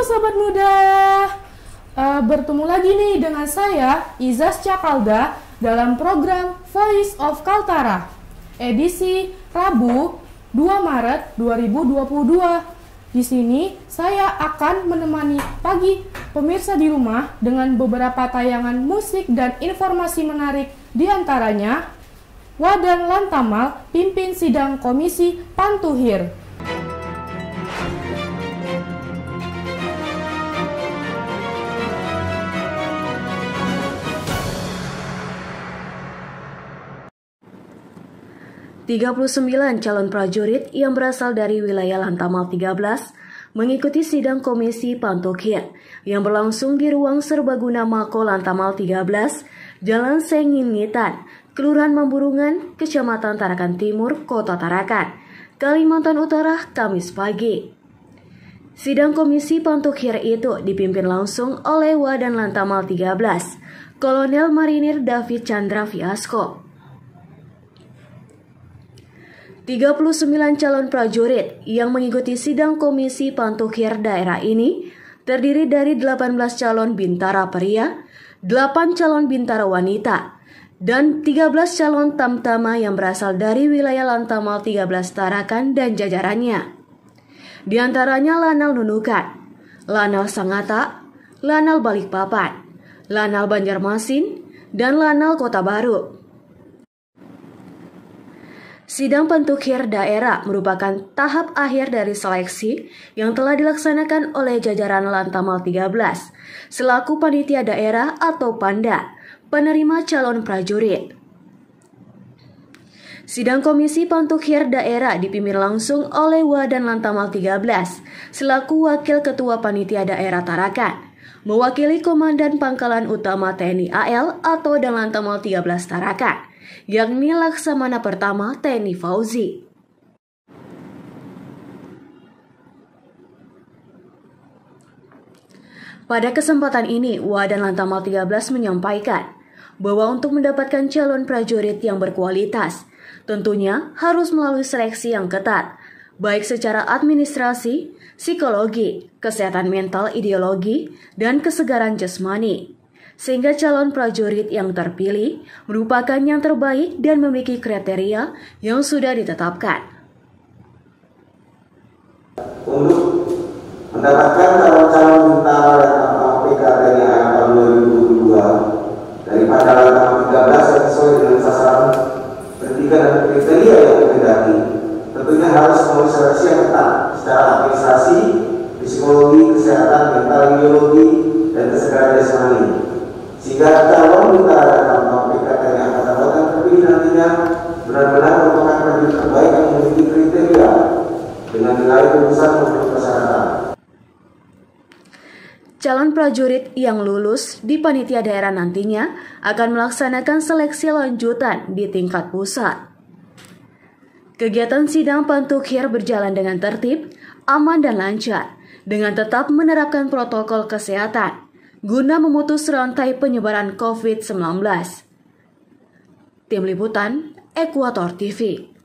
Halo sahabat muda, uh, bertemu lagi nih dengan saya Izas Cakalda dalam program Voice of Kaltara edisi Rabu 2 Maret 2022. Di sini saya akan menemani pagi pemirsa di rumah dengan beberapa tayangan musik dan informasi menarik diantaranya Wadan Lantamal pimpin sidang komisi Pantuhir. 39 calon prajurit yang berasal dari wilayah Lantamal 13 mengikuti sidang Komisi Pantokir yang berlangsung di ruang serbaguna Mako Lantamal 13, Jalan Sengingitan, Kelurahan Memburungan, Kecamatan Tarakan Timur, Kota Tarakan, Kalimantan Utara, Kamis pagi. Sidang Komisi Pantukhir itu dipimpin langsung oleh Wadan Lantamal 13, Kolonel Marinir David Chandra Fiasko. 39 calon prajurit yang mengikuti sidang Komisi pantukir daerah ini terdiri dari 18 calon bintara pria, 8 calon bintara wanita, dan 13 calon tamtama yang berasal dari wilayah Lantamal 13 Tarakan dan jajarannya. Di antaranya Lanal Nunukan, Lanal Sangata, Lanal Balikpapan, Lanal Banjarmasin, dan Lanal Kota Baru. Sidang pentukir daerah merupakan tahap akhir dari seleksi yang telah dilaksanakan oleh jajaran Lantamal 13 selaku panitia daerah atau Panda, penerima calon prajurit. Sidang Komisi Pantukhir Daerah dipimpin langsung oleh Wadan Lantamal 13 selaku Wakil Ketua Panitia Daerah Tarakan mewakili Komandan Pangkalan Utama TNI AL atau Danlantamal 13 Tarakan, yakni Laksamana Pertama TNI Fauzi. Pada kesempatan ini, Wadan Lantamal 13 menyampaikan bahwa untuk mendapatkan calon prajurit yang berkualitas, tentunya harus melalui seleksi yang ketat baik secara administrasi, psikologi, kesehatan mental ideologi, dan kesegaran jasmani. Sehingga calon prajurit yang terpilih merupakan yang terbaik dan memiliki kriteria yang sudah ditetapkan. Untuk mendapatkan calon-calon tentara dan lantang PKTNA tahun 2022 pada lantang 13 yang sesuai dengan sasaran pendidikan dan kriteria yang tentunya harus melalui seleksi yang ketat secara administrasi, psikologi, kesehatan, mental, biologi, dan kesegaran jasmani. Sehingga calon kita dalam PKT yang akan melakukan terpilih nantinya benar-benar merupakan prajurit terbaik yang memiliki kriteria dengan nilai lulusan memenuhi persyaratan. Calon prajurit yang lulus di panitia daerah nantinya akan melaksanakan seleksi lanjutan di tingkat pusat. Kegiatan sidang Pantukhir berjalan dengan tertib, aman dan lancar, dengan tetap menerapkan protokol kesehatan, guna memutus rantai penyebaran COVID-19. Tim Liputan, Ekuator TV